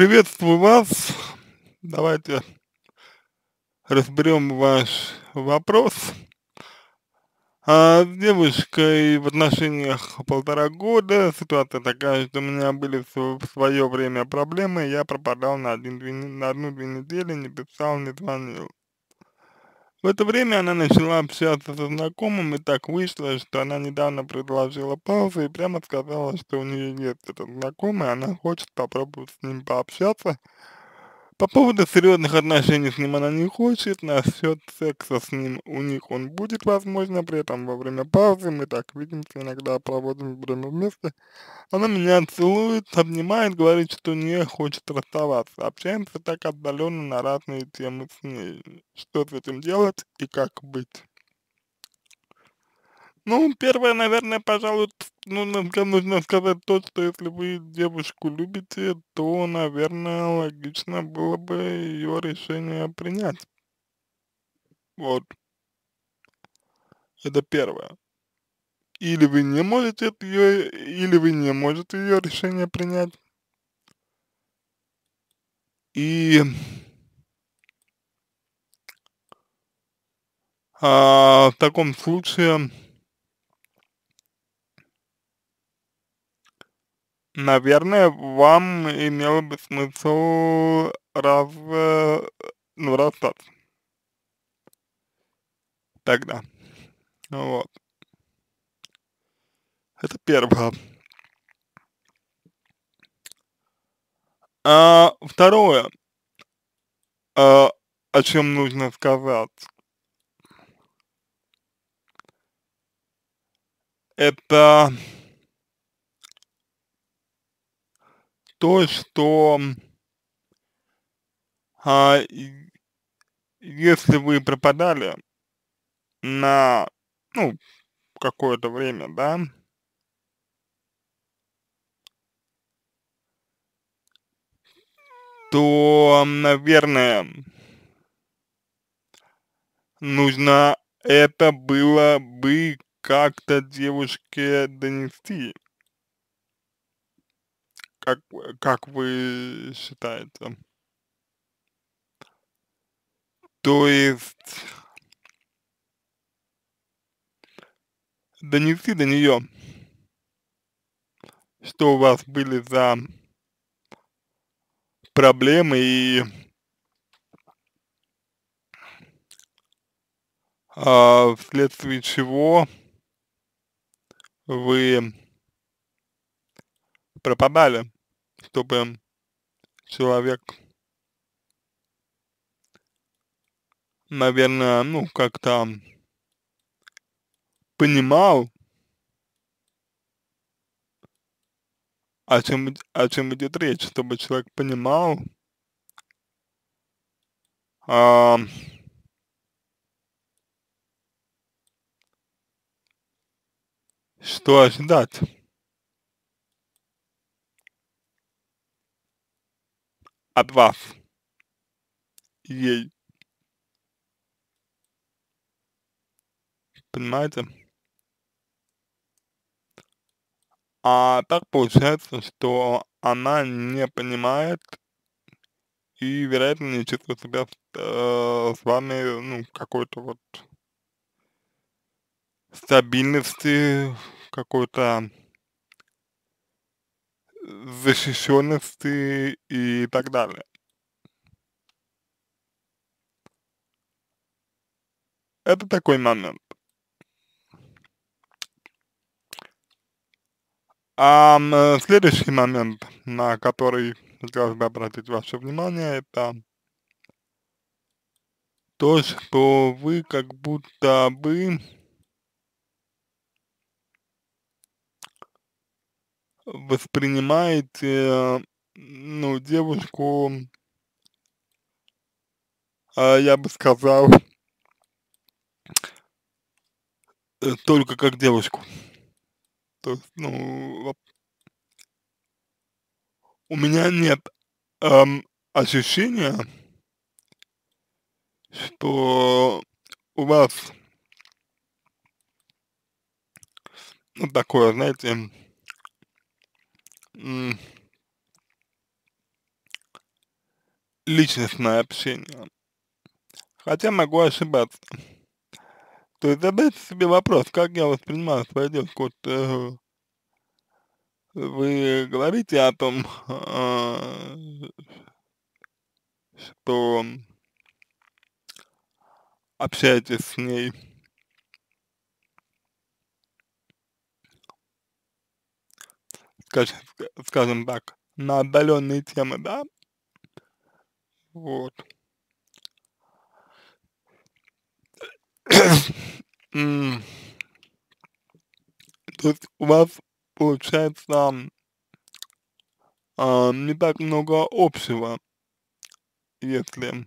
Приветствую вас. Давайте разберем ваш вопрос. А с девушкой в отношениях полтора года. Ситуация такая, что у меня были в свое время проблемы. Я пропадал на, один, на одну-две недели, не писал, не звонил. В это время она начала общаться со знакомым, и так вышло, что она недавно предложила паузу и прямо сказала, что у нее нет этого знакомый, она хочет попробовать с ним пообщаться, по поводу серьезных отношений с ним она не хочет, насчет секса с ним у них он будет, возможно, при этом во время паузы, мы так видимся, иногда проводим время вместе. Она меня целует, обнимает, говорит, что не хочет расставаться, общаемся так отдаленно на разные темы с ней. Что с этим делать и как быть? Ну, первое, наверное, пожалуй, ну, нам нужно сказать то, что если вы девушку любите, то, наверное, логично было бы ее решение принять. Вот. Это первое. Или вы не можете ее, или вы не можете ее решение принять. И а, в таком случае Наверное, вам имело бы смысл раз, э, ну, расстаться. Тогда. Вот. Это первое. А, второе, а, о чем нужно сказать, это то, что а, если вы пропадали на, ну, какое-то время, да, то, наверное, нужно это было бы как-то девушке донести как, э, как вы считаете? То есть донести до нее, что у вас были за проблемы и а, вследствие чего вы пропадали, чтобы человек, наверное, ну, как-то понимал, о чем, о чем идет речь, чтобы человек понимал, а, что ожидать. от вас. Ей. Понимаете? А так получается, что она не понимает и, вероятно, не чувствует себя э, с вами, ну, какой-то вот стабильности, какой-то защищенности и так далее. Это такой момент. А следующий момент, на который хотелось бы обратить ваше внимание, это то, что вы как будто бы воспринимаете, э, ну, девушку, а, я бы сказал, э, только как девушку. То есть, ну, у меня нет эм, ощущения, что у вас ну, такое, знаете, личностное общение. Хотя могу ошибаться. То есть задайте себе вопрос, как я воспринимаю свою девушку. Вот, э, вы говорите о том, э, что общаетесь с ней скажем, скажем так, на отдаленные темы, да? Вот. То есть у вас получается э, не так много общего, если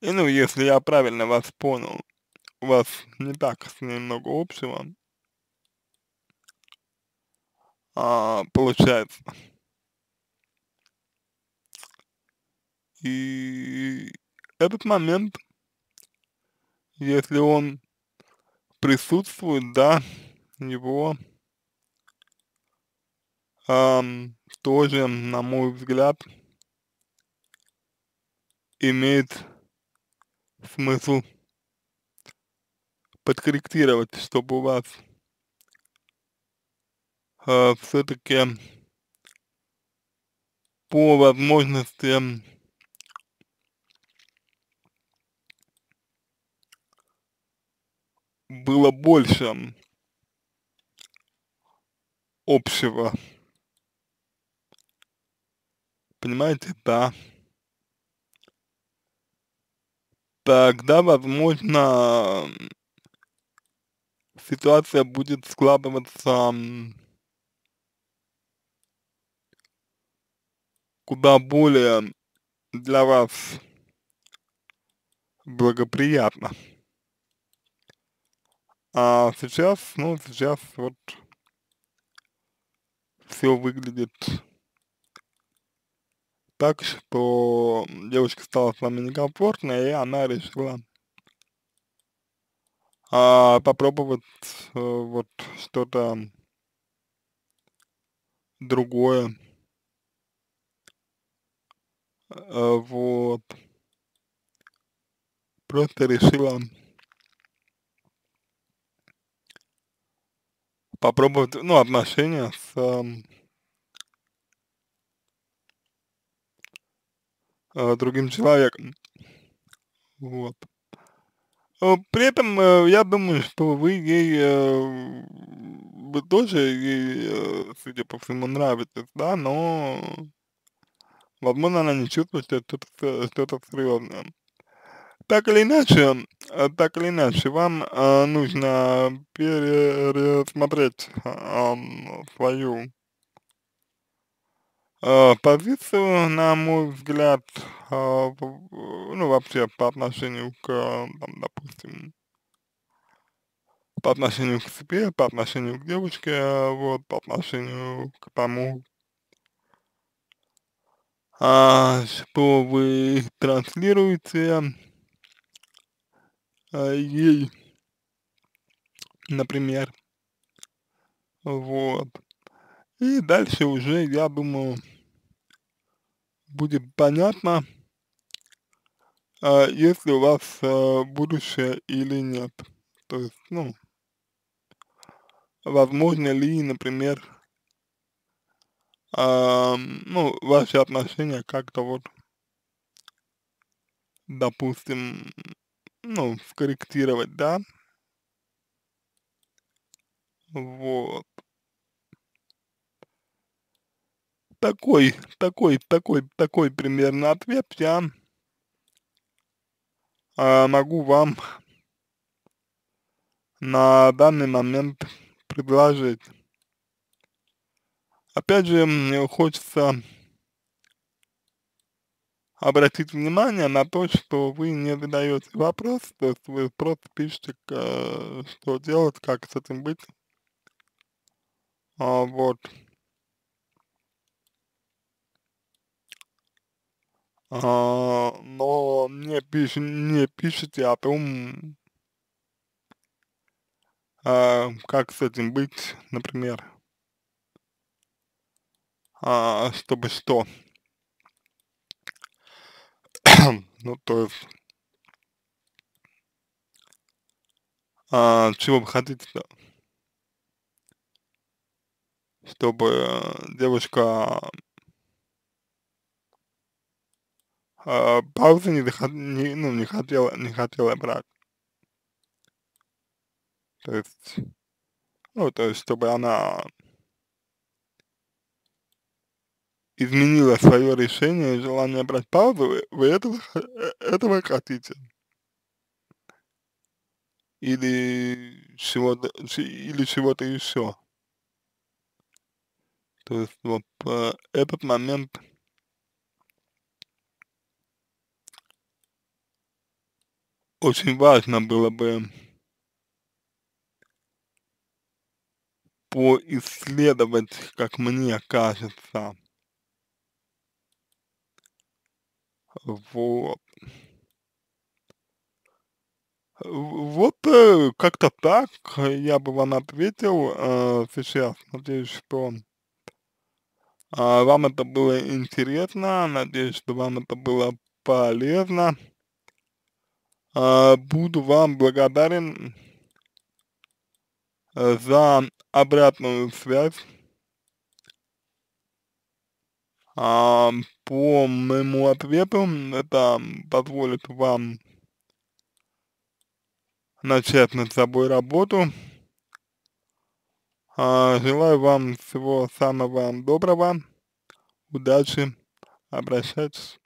И ну, если я правильно вас понял, у вас не так с ней много общего а, получается. И этот момент, если он присутствует, да, его эм, тоже, на мой взгляд, имеет смысл подкорректировать, чтобы у вас э, все-таки по возможности было больше общего. Понимаете, да. Тогда, возможно, ситуация будет складываться куда более для вас благоприятно. А сейчас, ну, сейчас вот все выглядит так, что девочка стала с вами некомфортной, и она решила а, попробовать а, вот что-то другое а, вот. Просто решила попробовать, ну, отношения с, эм, э, другим человеком. Вот. Э, при этом э, я думаю, что вы ей, э, вы тоже ей, судя по всему, нравитесь, да, но Возможно, она не чувствует что-то э, серьезное. Так или иначе, э, так или иначе, вам э, нужно пересмотреть э, свою э, позицию, на мой взгляд, э, ну вообще по отношению к, там, допустим, по отношению к себе, по отношению к девочке, э, вот, по отношению к тому, а, что вы транслируете, а, ей, например, вот. И дальше уже, я думаю, будет понятно, а, если у вас а, будущее или нет. То есть, ну, возможно ли, например, э, ну, ваши отношения как-то вот, допустим, ну, скорректировать, да? Вот. Такой, такой, такой, такой примерно ответ я э, могу вам на данный момент предложить. Опять же, хочется обратить внимание на то, что вы не задаете вопрос, то есть вы просто пишете, э, что делать, как с этим быть. А, вот. А, но не, пиш, не пишите о том, а, как с этим быть, например. А, чтобы что? ну, то есть, а, чего вы хотите-то? Чтобы э, девушка а, паузы не, не, ну, не хотела, не хотела брать. То есть, ну, то есть, чтобы она изменила свое решение и желание брать паузу, вы, вы этого, э, этого хотите. Или чего-то, или чего-то еще. То есть вот э, этот момент очень важно было бы поисследовать, как мне кажется, Вот. Вот э, как-то так э, я бы вам ответил э, сейчас. Надеюсь, что э, вам это было интересно. Надеюсь, что вам это было полезно. Э, буду вам благодарен э, за обратную связь. А, по моему ответу это позволит вам начать над собой работу. А, желаю вам всего самого доброго, удачи, обращайтесь.